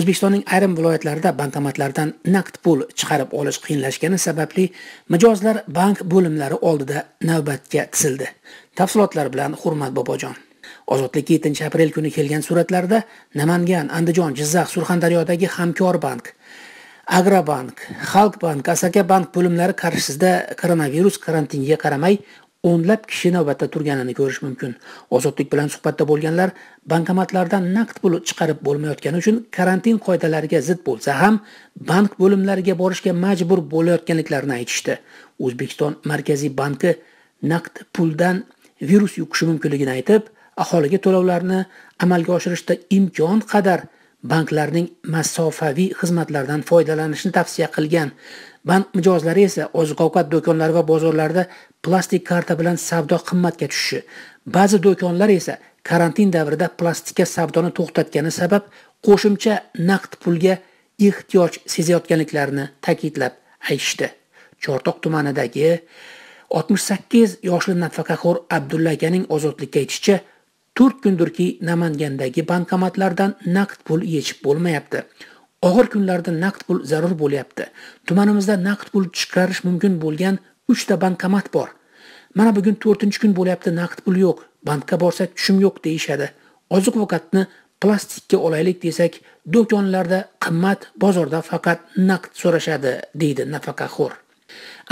O'zbekistonning ayrim viloyatlarida bankomatlardan naqd pul chiqarib olish qiyinlashgani sababli mijozlar bank bo'limlari oldida navbatga tizildi. Tafsilotlar bilan Hurmat Bobojon. ozodlikka 7 aprel kuni kelgan suratlarda Namangan, Andijon, Jizzax, Surxondaryodagi Hamkor bank, Agrobank, Xalq bank, Asaka bank bo'limlari qarshisida koronavirus karantiniga qaramay o'nlab kishi navbatda turganini ko'rish mumkin. Ozodlik bilan suhbatda bo'lganlar bankomatlardan naqd pul chiqarib bo'lmayotgani uchun karantin qoidalariga zid bo'lsa ham bank bo'limlariga borishga majbur bo'layotganliklarini aytishdi. O'zbekiston Markaziy banki naqd puldan virus yuqishi mumkinligini aytib, aholiga to'lovlarni amalga oshirishda imkon qadar banklarning masofaviy xizmatlardan foydalanishni tavsiya qilgan. Bank mijozlari esa oziq-ovqat do'konlari va bozorlarda plastik karta bilan savdo qimmatga tushishi, ba'zi do'konlar esa karantin davrida plastikka savdoni to'xtatgani sabab qo'shimcha naqd pulga ehtiyoj sezayotganliklarini ta'kidlab aytishdi. Chortoq tumanidagi 68 yoshli nafaqaxo'r Abdulla akaning ozodlikka aytishicha, to'rt kundirki namangandagi bankomatlardan naqd pul yechib bo'lmayapti og'ir kunlarda naqd pul zarur bo'lyapti tumanimizda naqd pul chiqarish mumkin bo'lgan 3 ta bankomat bor mana bugun 4 kun bo'lyapti naqd pul yo'q bankka borsak tushim yo'q deyishadi oziq ovqatni plastikka olaylik desak do'konlarda qimmat bozorda faqat naqd so'rashadi deydi nafaqaxo'r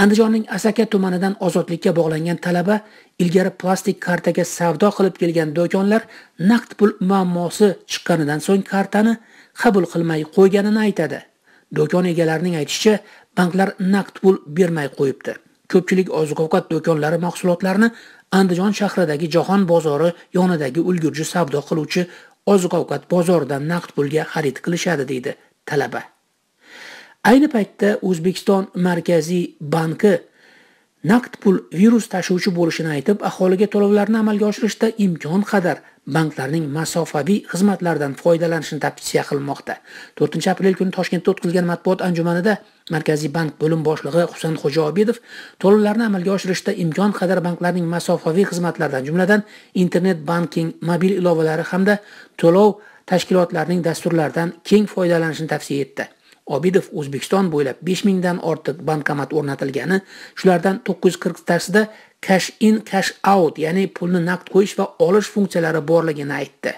Andijonning Asaka tumanidan ozodlikka bog'langan talaba ilgari plastik kartaga savdo qilib kelgan do'konlar naqd pul muammosi chiqqanidan so'ng kartani qabul qilmay qo'yganini aytadi. Do'kon egalarining aytishicha, banklar naqd pul bermay qo'yibdi. Ko'pchilik oziq-ovqat do'konlari mahsulotlarini Andijon shahridagi Jahon bozori yonidagi ulgurji savdo qiluvchi oziq-ovqat bozoridan naqd pulga xarid qilishadi deydi talaba. Ayni paytda O'zbekiston Markaziy banki naqd pul virus tashuvchi bo'lishini aytib, aholiga to'lovlarni amalga oshirishda imkon qadar banklarning masofaviy xizmatlaridan foydalanishni tavsiya qilmoqda. 4-aprel kuni Toshkentda o'tkazilgan matbuot anjumanida Markaziy bank bo'lim boshlig'i Husan Xo'jaobidov to'lovlarni amalga oshirishda imkon qadar banklarning masofaviy xizmatlaridan, jumladan internet banking, mobil ilovalari hamda to'lov tashkilotlarining dasturlaridan keng foydalanishni tavsiya etdi. Obidov O'zbekiston bo'ylab 5000 dan ortiq bankomat o'rnatilgani, shulardan 940tasida cash in cash out, ya'ni pulni naqd qo'yish va olish funksiyalari borligini aytdi.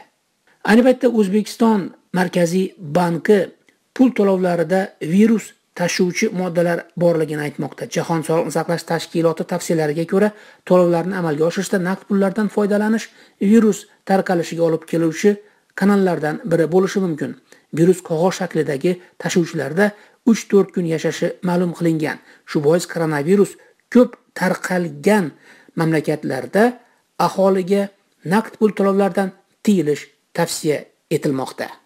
Ayni paytda O'zbekiston Markaziy banki pul to'lovlarida virus tashuvchi moddalar borligini aytmoqda. Jahon sog'liqni saqlash tashkiloti tavsiyalariga ko'ra, to'lovlarni amalga oshirishda naqd pullardan foydalanish virus tarqalishiga olib keluvchi kanallardan biri bo'lishi mumkin. virus qog'oz shaklidagi tashuvchilarda 3-4 kun yashashi ma'lum qilingan. Shu bois koronavirus ko'p tarqalgan mamlakatlarda aholiga naqd pul to'lovlardan tiyilish tavsiya etilmoqda.